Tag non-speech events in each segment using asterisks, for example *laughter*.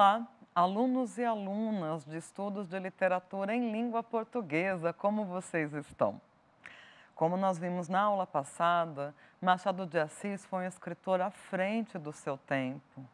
Olá, alunos e alunas de estudos de literatura em língua portuguesa, como vocês estão? Como nós vimos na aula passada, Machado de Assis foi um escritor à frente do seu tempo,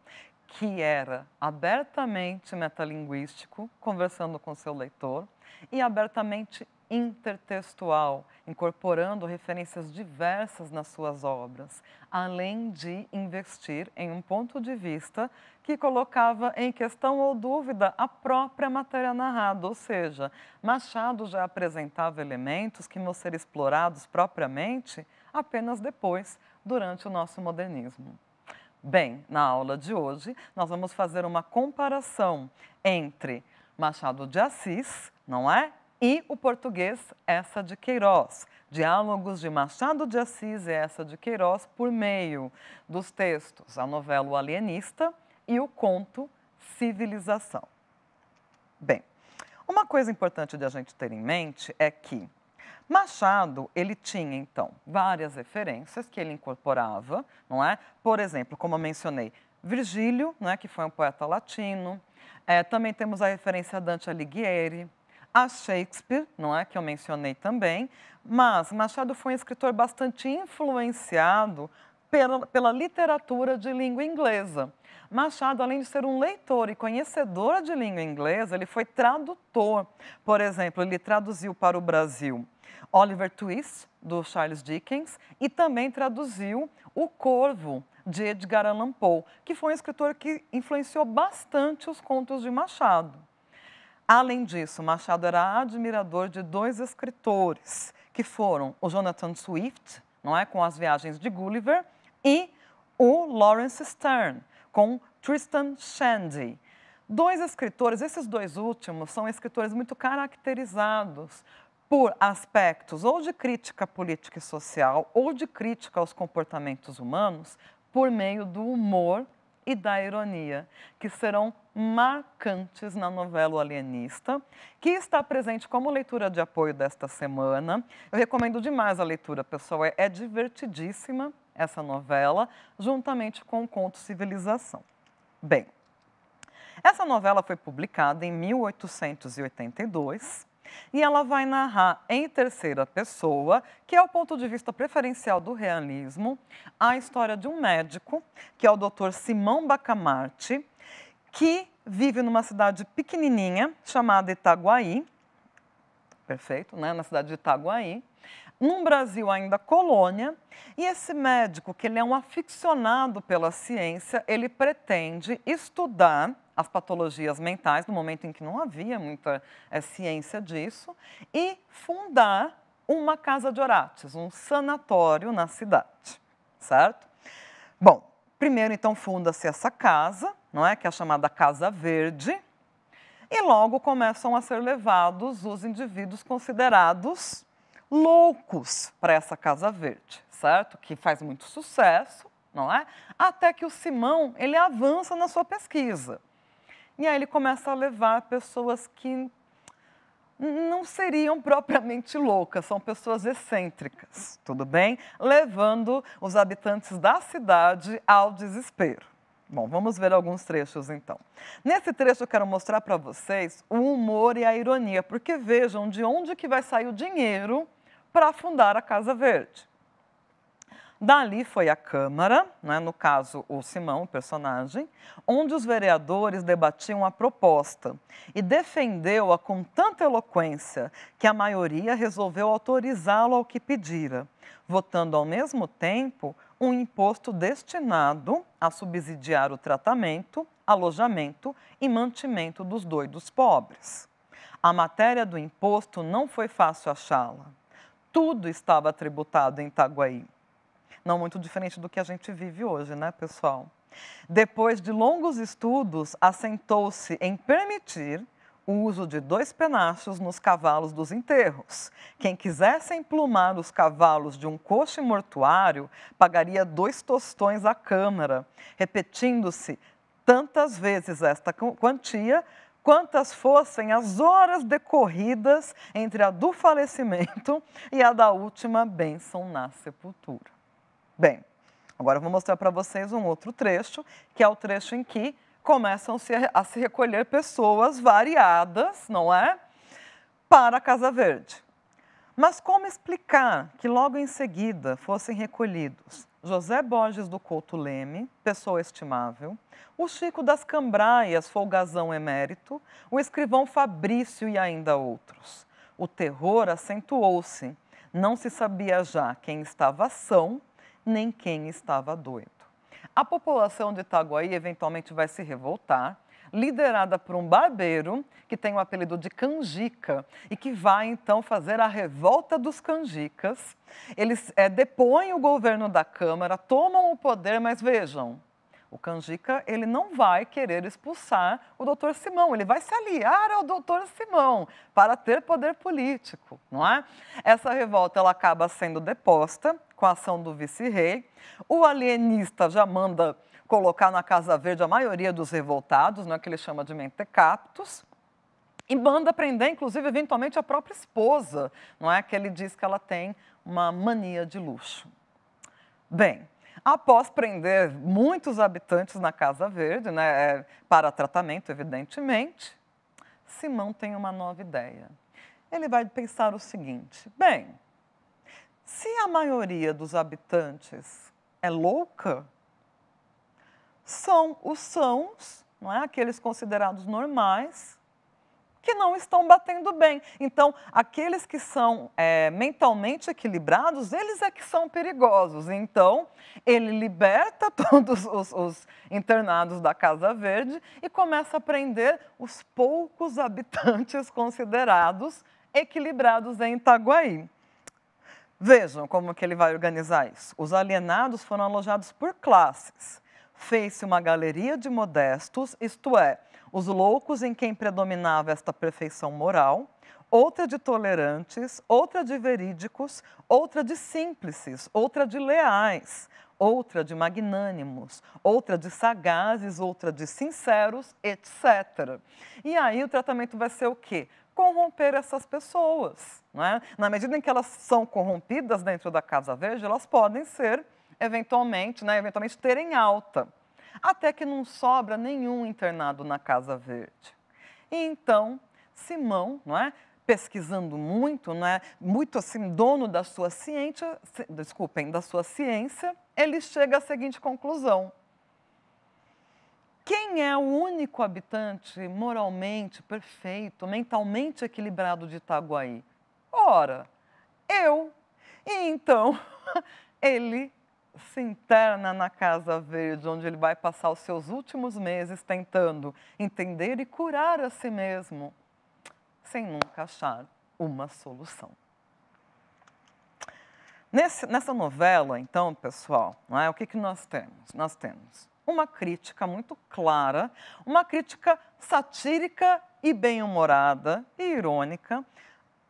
que era abertamente metalinguístico, conversando com seu leitor, e abertamente intertextual, incorporando referências diversas nas suas obras, além de investir em um ponto de vista que colocava em questão ou dúvida a própria matéria narrada, ou seja, Machado já apresentava elementos que vão ser explorados propriamente apenas depois, durante o nosso modernismo. Bem, na aula de hoje, nós vamos fazer uma comparação entre Machado de Assis, não é? E o português, essa de Queiroz. Diálogos de Machado de Assis e essa de Queiroz por meio dos textos A Novela o Alienista e o conto Civilização. Bem, uma coisa importante de a gente ter em mente é que Machado, ele tinha, então, várias referências que ele incorporava, não é? Por exemplo, como eu mencionei, Virgílio, é que foi um poeta latino. É, também temos a referência a Dante Alighieri, a Shakespeare, não é que eu mencionei também, mas Machado foi um escritor bastante influenciado pela, pela literatura de língua inglesa. Machado, além de ser um leitor e conhecedor de língua inglesa, ele foi tradutor. Por exemplo, ele traduziu para o Brasil Oliver Twist, do Charles Dickens, e também traduziu O Corvo, de Edgar Allan Poe, que foi um escritor que influenciou bastante os contos de Machado. Além disso, Machado era admirador de dois escritores, que foram o Jonathan Swift, não é, com as viagens de Gulliver, e o Lawrence Stern, com Tristan Shandy. Dois escritores, esses dois últimos, são escritores muito caracterizados por aspectos ou de crítica política e social ou de crítica aos comportamentos humanos por meio do humor e da ironia, que serão marcantes na novela o Alienista, que está presente como leitura de apoio desta semana. Eu recomendo demais a leitura, pessoal. É, é divertidíssima essa novela, juntamente com o conto Civilização. Bem, essa novela foi publicada em 1882 e ela vai narrar em terceira pessoa, que é o ponto de vista preferencial do realismo, a história de um médico, que é o Dr. Simão Bacamarte, que vive numa cidade pequenininha chamada Itaguaí, perfeito, né? na cidade de Itaguaí, num Brasil ainda colônia, e esse médico, que ele é um aficionado pela ciência, ele pretende estudar as patologias mentais, no momento em que não havia muita é, ciência disso, e fundar uma casa de orates, um sanatório na cidade, certo? Bom, primeiro então funda-se essa casa, não é, que é a chamada Casa Verde, e logo começam a ser levados os indivíduos considerados loucos para essa Casa Verde, certo? Que faz muito sucesso, não é? Até que o Simão, ele avança na sua pesquisa. E aí ele começa a levar pessoas que não seriam propriamente loucas, são pessoas excêntricas, tudo bem? Levando os habitantes da cidade ao desespero. Bom, vamos ver alguns trechos então. Nesse trecho eu quero mostrar para vocês o humor e a ironia, porque vejam de onde que vai sair o dinheiro para fundar a Casa Verde. Dali foi à Câmara, né, no caso o Simão, o personagem, onde os vereadores debatiam a proposta e defendeu-a com tanta eloquência que a maioria resolveu autorizá-lo ao que pedira, votando ao mesmo tempo um imposto destinado a subsidiar o tratamento, alojamento e mantimento dos doidos pobres. A matéria do imposto não foi fácil achá-la. Tudo estava tributado em Itaguaí não muito diferente do que a gente vive hoje, né, pessoal? Depois de longos estudos, assentou-se em permitir o uso de dois penachos nos cavalos dos enterros. Quem quisesse emplumar os cavalos de um coche mortuário pagaria dois tostões à Câmara, repetindo-se tantas vezes esta quantia quantas fossem as horas decorridas entre a do falecimento e a da última bênção na sepultura. Bem, agora eu vou mostrar para vocês um outro trecho, que é o trecho em que começam a se recolher pessoas variadas, não é? Para a Casa Verde. Mas como explicar que logo em seguida fossem recolhidos José Borges do Couto Leme, pessoa estimável, o Chico das Cambraias, folgazão emérito, o escrivão Fabrício e ainda outros. O terror acentuou-se. Não se sabia já quem estava são nem quem estava doido. A população de Itaguaí eventualmente vai se revoltar, liderada por um barbeiro que tem o apelido de Canjica e que vai então fazer a revolta dos canjicas. Eles é, depõem o governo da Câmara, tomam o poder, mas vejam, o Canjica, ele não vai querer expulsar o doutor Simão, ele vai se aliar ao doutor Simão para ter poder político, não é? Essa revolta, ela acaba sendo deposta com a ação do vice-rei. O alienista já manda colocar na Casa Verde a maioria dos revoltados, não é que ele chama de mentecaptos, e manda prender, inclusive, eventualmente, a própria esposa, não é? Que ele diz que ela tem uma mania de luxo. Bem, após prender muitos habitantes na Casa Verde, né, é, para tratamento, evidentemente, Simão tem uma nova ideia. Ele vai pensar o seguinte: bem, se a maioria dos habitantes é louca, são os sãos, não é? aqueles considerados normais, que não estão batendo bem. Então, aqueles que são é, mentalmente equilibrados, eles é que são perigosos. Então, ele liberta *laughs* todos os, os internados da Casa Verde e começa a prender os poucos habitantes considerados equilibrados em Itaguaí. Vejam como que ele vai organizar isso. Os alienados foram alojados por classes. Fez-se uma galeria de modestos, isto é, os loucos em quem predominava esta perfeição moral, outra de tolerantes, outra de verídicos, outra de simples, outra de leais, outra de magnânimos, outra de sagazes, outra de sinceros, etc. E aí o tratamento vai ser o quê? Corromper essas pessoas. Né? Na medida em que elas são corrompidas dentro da Casa Verde, elas podem ser, eventualmente, né, eventualmente terem alta até que não sobra nenhum internado na Casa Verde. E então, Simão, não é? pesquisando muito, é? muito assim, dono da sua ciência, desculpem, da sua ciência, ele chega à seguinte conclusão. Quem é o único habitante moralmente perfeito, mentalmente equilibrado de Itaguaí? Ora, eu. E então, *laughs* ele se interna na Casa Verde, onde ele vai passar os seus últimos meses tentando entender e curar a si mesmo, sem nunca achar uma solução. Nesse, nessa novela, então, pessoal, é? o que, que nós temos? Nós temos uma crítica muito clara, uma crítica satírica e bem-humorada e irônica,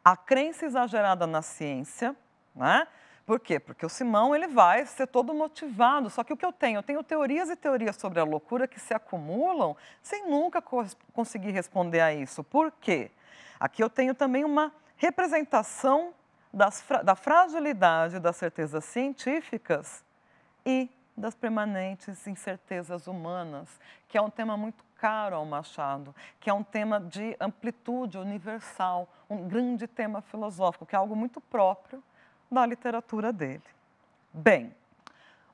a crença exagerada na ciência, né? Por quê? Porque o Simão ele vai ser todo motivado. Só que o que eu tenho? Eu tenho teorias e teorias sobre a loucura que se acumulam sem nunca conseguir responder a isso. Por quê? Aqui eu tenho também uma representação das, da fragilidade das certezas científicas e das permanentes incertezas humanas, que é um tema muito caro ao Machado, que é um tema de amplitude universal, um grande tema filosófico, que é algo muito próprio da literatura dele. Bem,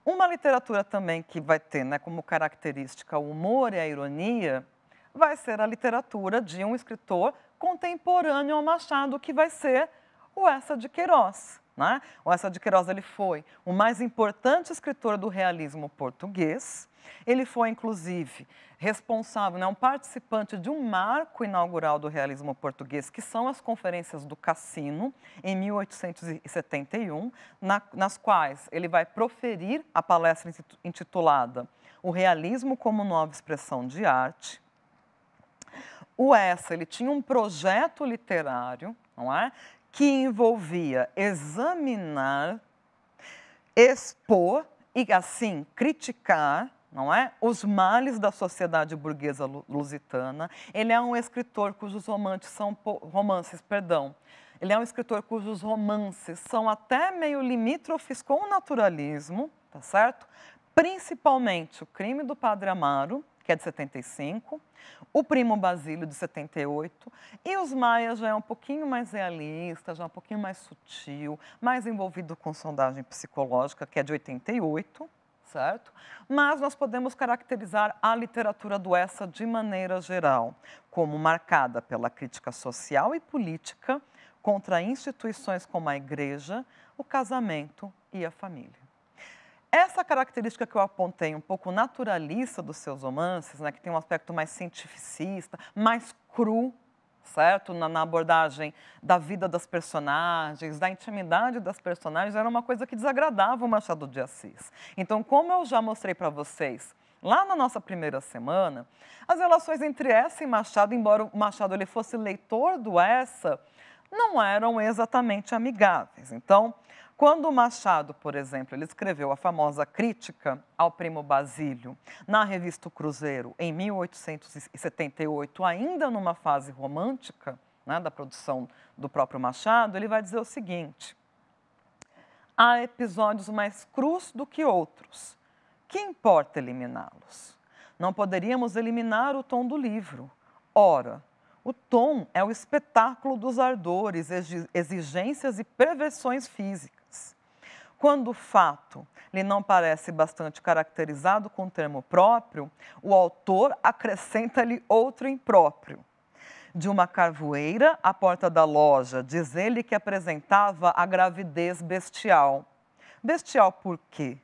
uma literatura também que vai ter né, como característica o humor e a ironia vai ser a literatura de um escritor contemporâneo ao Machado, que vai ser o Essa de Queiroz. Né? O Essa de Queiroz ele foi o mais importante escritor do realismo português ele foi, inclusive, responsável, né, um participante de um marco inaugural do realismo português, que são as conferências do Cassino, em 1871, na, nas quais ele vai proferir a palestra intitulada O Realismo como Nova Expressão de Arte. O Essa, ele tinha um projeto literário, não é? Que envolvia examinar, expor e, assim, criticar não é? Os males da sociedade burguesa lusitana. Ele é um escritor cujos romances são romances, perdão. Ele é um escritor cujos romances são até meio limítrofes com o naturalismo, tá certo? Principalmente O Crime do Padre Amaro, que é de 75, o Primo Basílio, de 78, e os Maias já é um pouquinho mais realista, já é um pouquinho mais sutil, mais envolvido com sondagem psicológica, que é de 88, certo? Mas nós podemos caracterizar a literatura do Essa de maneira geral, como marcada pela crítica social e política contra instituições como a igreja, o casamento e a família. Essa característica que eu apontei, um pouco naturalista dos seus romances, né, que tem um aspecto mais cientificista, mais cru, certo? Na, na, abordagem da vida das personagens, da intimidade das personagens, era uma coisa que desagradava o Machado de Assis. Então, como eu já mostrei para vocês lá na nossa primeira semana, as relações entre Essa e Machado, embora o Machado ele fosse leitor do Essa, não eram exatamente amigáveis. Então, quando Machado, por exemplo, ele escreveu a famosa crítica ao primo Basílio na revista Cruzeiro em 1878, ainda numa fase romântica né, da produção do próprio Machado, ele vai dizer o seguinte: há episódios mais crus do que outros. Que importa eliminá-los? Não poderíamos eliminar o tom do livro. Ora, o tom é o espetáculo dos ardores, exigências e perversões físicas. Quando o fato lhe não parece bastante caracterizado com o termo próprio, o autor acrescenta-lhe outro impróprio. De uma carvoeira à porta da loja, diz ele que apresentava a gravidez bestial. Bestial por quê?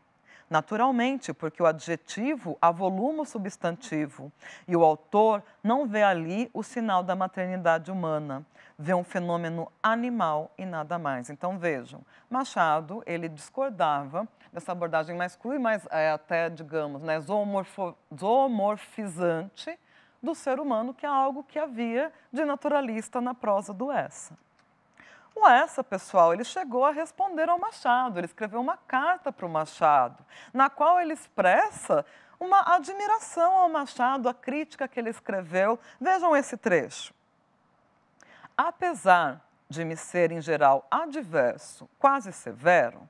Naturalmente, porque o adjetivo avoluma o substantivo e o autor não vê ali o sinal da maternidade humana, vê um fenômeno animal e nada mais. Então vejam, Machado ele discordava dessa abordagem mais crua e mais é, até, digamos, né, zoomorfo, zoomorfizante do ser humano, que é algo que havia de naturalista na prosa do Essa o é essa, pessoal, ele chegou a responder ao Machado, ele escreveu uma carta para o Machado, na qual ele expressa uma admiração ao Machado, a crítica que ele escreveu. Vejam esse trecho. Apesar de me ser em geral adverso, quase severo,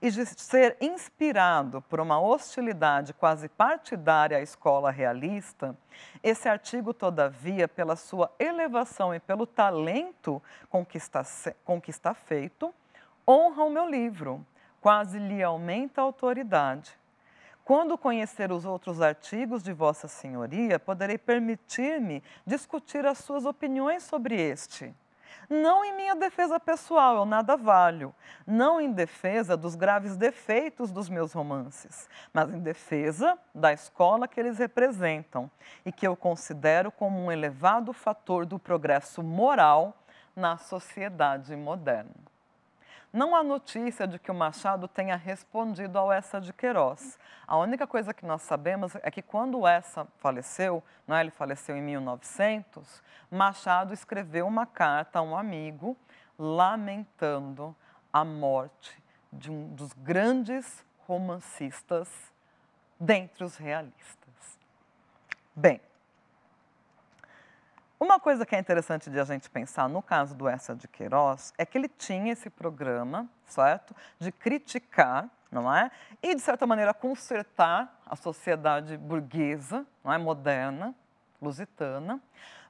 e de ser inspirado por uma hostilidade quase partidária à escola realista, esse artigo, todavia, pela sua elevação e pelo talento com que está, com que está feito, honra o meu livro, quase lhe aumenta a autoridade. Quando conhecer os outros artigos de Vossa Senhoria, poderei permitir-me discutir as suas opiniões sobre este não em minha defesa pessoal, eu nada valho, não em defesa dos graves defeitos dos meus romances, mas em defesa da escola que eles representam e que eu considero como um elevado fator do progresso moral na sociedade moderna. Não há notícia de que o Machado tenha respondido ao Essa de Queiroz. A única coisa que nós sabemos é que quando Essa faleceu, né, ele faleceu em 1900, Machado escreveu uma carta a um amigo lamentando a morte de um dos grandes romancistas dentre os realistas. Bem, uma coisa que é interessante de a gente pensar no caso do Essa de Queiroz é que ele tinha esse programa, certo? De criticar, não é? E, de certa maneira, consertar a sociedade burguesa, não é? Moderna, lusitana.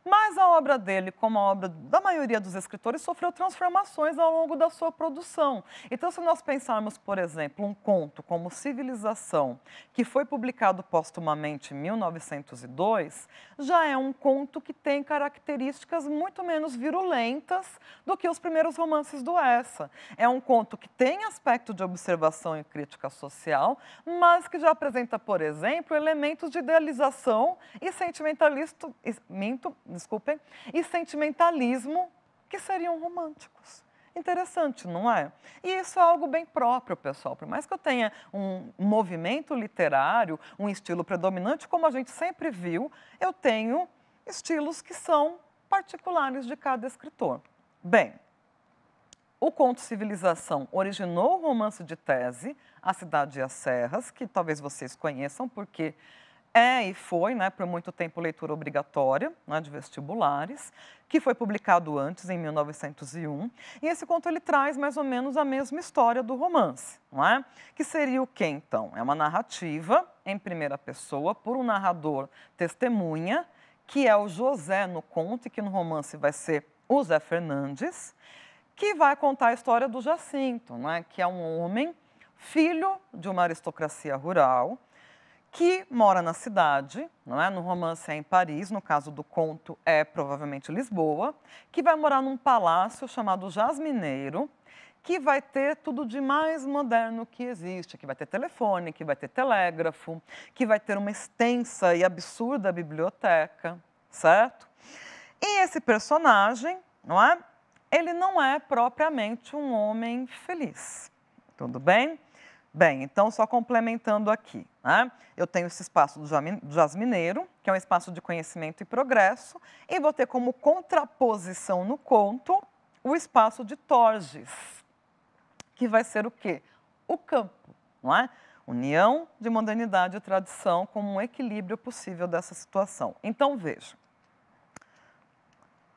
Mas a obra dele, como a obra da maioria dos escritores, sofreu transformações ao longo da sua produção. Então, se nós pensarmos, por exemplo, um conto como Civilização, que foi publicado postumamente em 1902, já é um conto que tem características muito menos virulentas do que os primeiros romances do Essa. É um conto que tem aspecto de observação e crítica social, mas que já apresenta, por exemplo, elementos de idealização e sentimentalismo desculpem, e sentimentalismo, que seriam românticos. Interessante, não é? E isso é algo bem próprio, pessoal. Por mais que eu tenha um movimento literário, um estilo predominante, como a gente sempre viu, eu tenho estilos que são particulares de cada escritor. Bem, o conto Civilização originou o romance de tese, A Cidade e as Serras, que talvez vocês conheçam, porque é e foi, né, por muito tempo, leitura obrigatória né, de vestibulares, que foi publicado antes, em 1901. E esse conto ele traz mais ou menos a mesma história do romance, não é? Que seria o quê, então? É uma narrativa em primeira pessoa por um narrador testemunha, que é o José no conto e que no romance vai ser o Zé Fernandes, que vai contar a história do Jacinto, né, que é um homem filho de uma aristocracia rural, que mora na cidade, não é? No romance é em Paris, no caso do conto é provavelmente Lisboa, que vai morar num palácio chamado Jasmineiro, que vai ter tudo de mais moderno que existe, que vai ter telefone, que vai ter telégrafo, que vai ter uma extensa e absurda biblioteca, certo? E esse personagem, não é? Ele não é propriamente um homem feliz. Tudo bem? Bem, então só complementando aqui, né? eu tenho esse espaço do Jasmineiro, que é um espaço de conhecimento e progresso, e vou ter como contraposição no conto o espaço de Torges, que vai ser o quê? O campo, não é? União de modernidade e tradição como um equilíbrio possível dessa situação. Então, veja.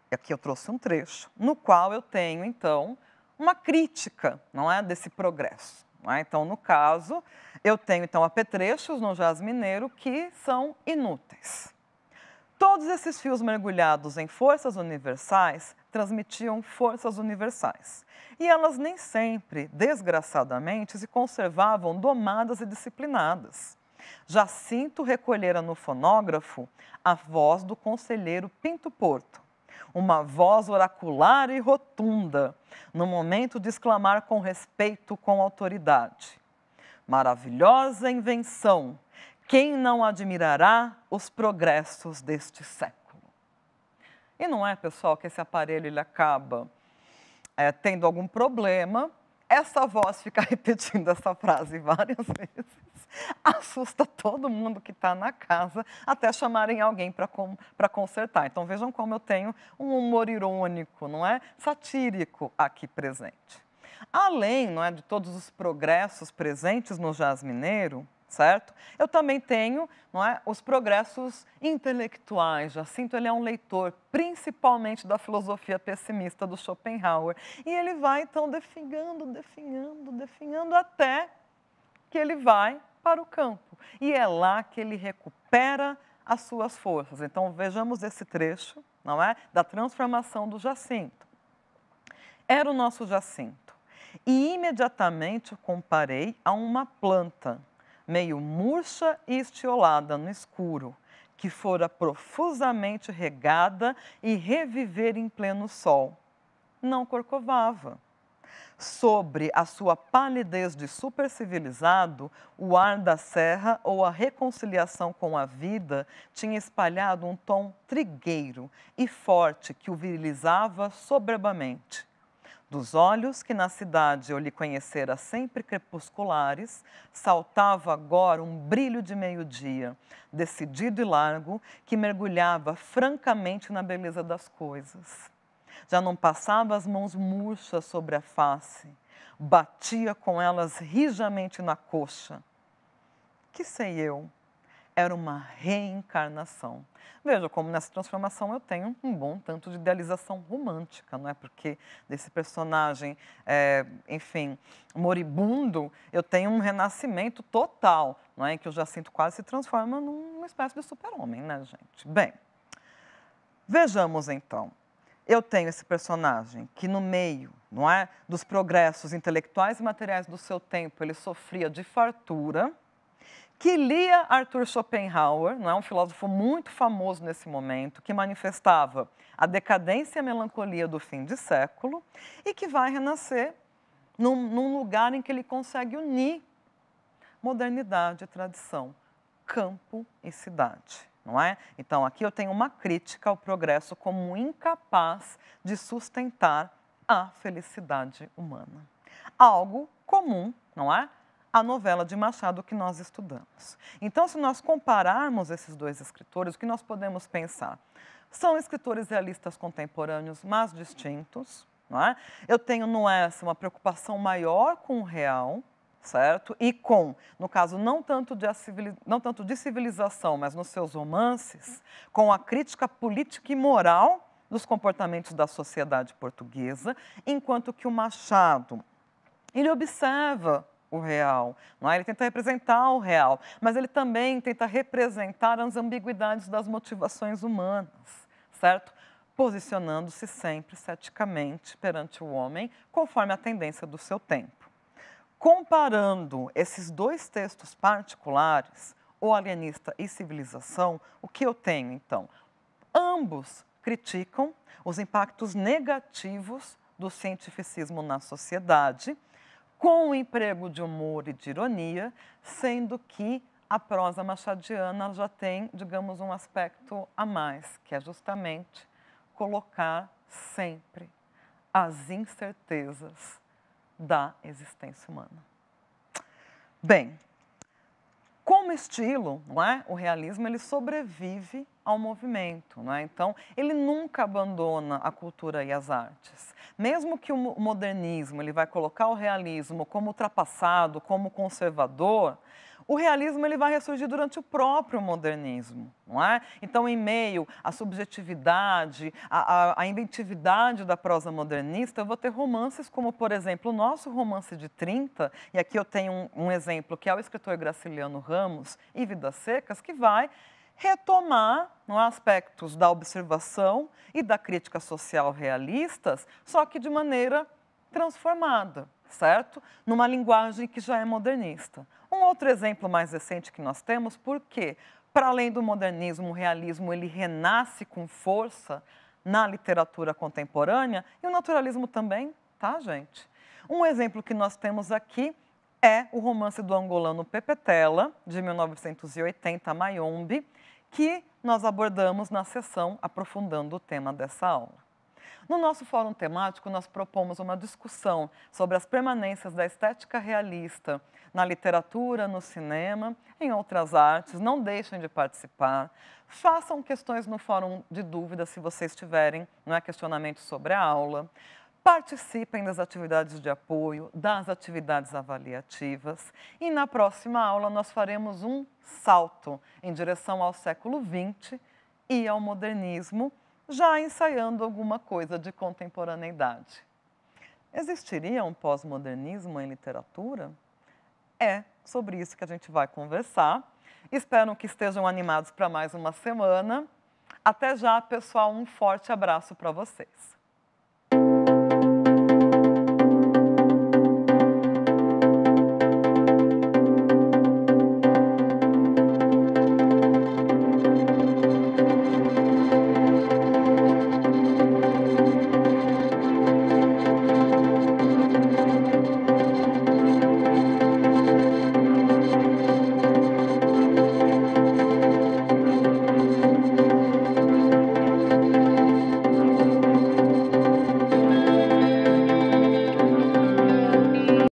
Aqui eu trouxe um trecho no qual eu tenho, então, uma crítica, não é, desse progresso. Né? Então, no caso, eu tenho então apetrechos no jazz mineiro que são inúteis. Todos esses fios mergulhados em forças universais transmitiam forças universais. E elas nem sempre, desgraçadamente, se conservavam domadas e disciplinadas. Jacinto recolhera no fonógrafo a voz do conselheiro Pinto Porto, uma voz oracular e rotunda, no momento de exclamar com respeito, com autoridade: Maravilhosa invenção! Quem não admirará os progressos deste século? E não é, pessoal, que esse aparelho ele acaba é, tendo algum problema. Essa voz fica *laughs* repetindo essa frase várias vezes. *laughs* assusta todo mundo que está na casa até chamarem alguém para consertar. Então vejam como eu tenho um humor irônico, não é? Satírico aqui presente. Além não é, de todos os progressos presentes no jazz mineiro, certo? Eu também tenho não é, os progressos intelectuais. Jacinto ele é um leitor, principalmente da filosofia pessimista do Schopenhauer. E ele vai, então, definhando, definhando, definhando até que ele vai para o campo. E é lá que ele recupera as suas forças. Então vejamos esse trecho, não é? Da transformação do Jacinto. Era o nosso Jacinto. E imediatamente o comparei a uma planta, meio murcha e estiolada no escuro, que fora profusamente regada e reviver em pleno sol. Não corcovava sobre a sua palidez de supercivilizado, o ar da serra ou a reconciliação com a vida tinha espalhado um tom trigueiro e forte que o virilizava soberbamente. Dos olhos que na cidade eu lhe conhecera sempre crepusculares, saltava agora um brilho de meio-dia, decidido e largo, que mergulhava francamente na beleza das coisas já não passava as mãos murchas sobre a face, batia com elas rijamente na coxa. Que sei eu, era uma reencarnação. Veja como nessa transformação eu tenho um bom tanto de idealização romântica, não é? Porque desse personagem, é, enfim, moribundo, eu tenho um renascimento total, não é? Em que o Jacinto quase se transforma numa espécie de super-homem, né, gente? Bem, vejamos então eu tenho esse personagem que no meio, não é, dos progressos intelectuais e materiais do seu tempo, ele sofria de fartura, que lia Arthur Schopenhauer, não é um filósofo muito famoso nesse momento, que manifestava a decadência e a melancolia do fim de século e que vai renascer num, num lugar em que ele consegue unir modernidade e tradição, campo e cidade não é? Então aqui eu tenho uma crítica ao progresso como incapaz de sustentar a felicidade humana. Algo comum, não é? a novela de Machado que nós estudamos. Então, se nós compararmos esses dois escritores, o que nós podemos pensar? São escritores realistas contemporâneos, mas distintos. Não é? Eu tenho no é essa uma preocupação maior com o real, certo? E com, no caso, não tanto, de, não tanto de civilização, mas nos seus romances, com a crítica política e moral dos comportamentos da sociedade portuguesa, enquanto que o Machado, ele observa o real, não é? ele tenta representar o real, mas ele também tenta representar as ambiguidades das motivações humanas, certo? Posicionando-se sempre ceticamente perante o homem, conforme a tendência do seu tempo. Comparando esses dois textos particulares, O Alienista e Civilização, o que eu tenho então? Ambos criticam os impactos negativos do cientificismo na sociedade, com o emprego de humor e de ironia, sendo que a prosa machadiana já tem, digamos, um aspecto a mais, que é justamente colocar sempre as incertezas da existência humana. Bem, como estilo, não é? O realismo ele sobrevive ao movimento, não é? Então, ele nunca abandona a cultura e as artes. Mesmo que o modernismo ele vai colocar o realismo como ultrapassado, como conservador, o realismo ele vai ressurgir durante o próprio modernismo, não é? Então, em meio à subjetividade, à, à, à inventividade da prosa modernista, eu vou ter romances como, por exemplo, o nosso romance de 30, e aqui eu tenho um, um exemplo que é o escritor Graciliano Ramos e Vidas Secas, que vai retomar é, aspectos da observação e da crítica social realistas, só que de maneira transformada, certo? Numa linguagem que já é modernista. Um outro exemplo mais recente que nós temos, porque, para além do modernismo, o realismo ele renasce com força na literatura contemporânea e o naturalismo também, tá, gente? Um exemplo que nós temos aqui é o romance do angolano Pepe Tela, de 1980, Mayombe, que nós abordamos na sessão aprofundando o tema dessa aula. No nosso fórum temático, nós propomos uma discussão sobre as permanências da estética realista na literatura, no cinema, em outras artes. Não deixem de participar. Façam questões no fórum de dúvidas, se vocês tiverem não é, questionamento sobre a aula. Participem das atividades de apoio, das atividades avaliativas e na próxima aula nós faremos um salto em direção ao século XX e ao modernismo já ensaiando alguma coisa de contemporaneidade. Existiria um pós-modernismo em literatura? É sobre isso que a gente vai conversar. Espero que estejam animados para mais uma semana. Até já, pessoal. Um forte abraço para vocês.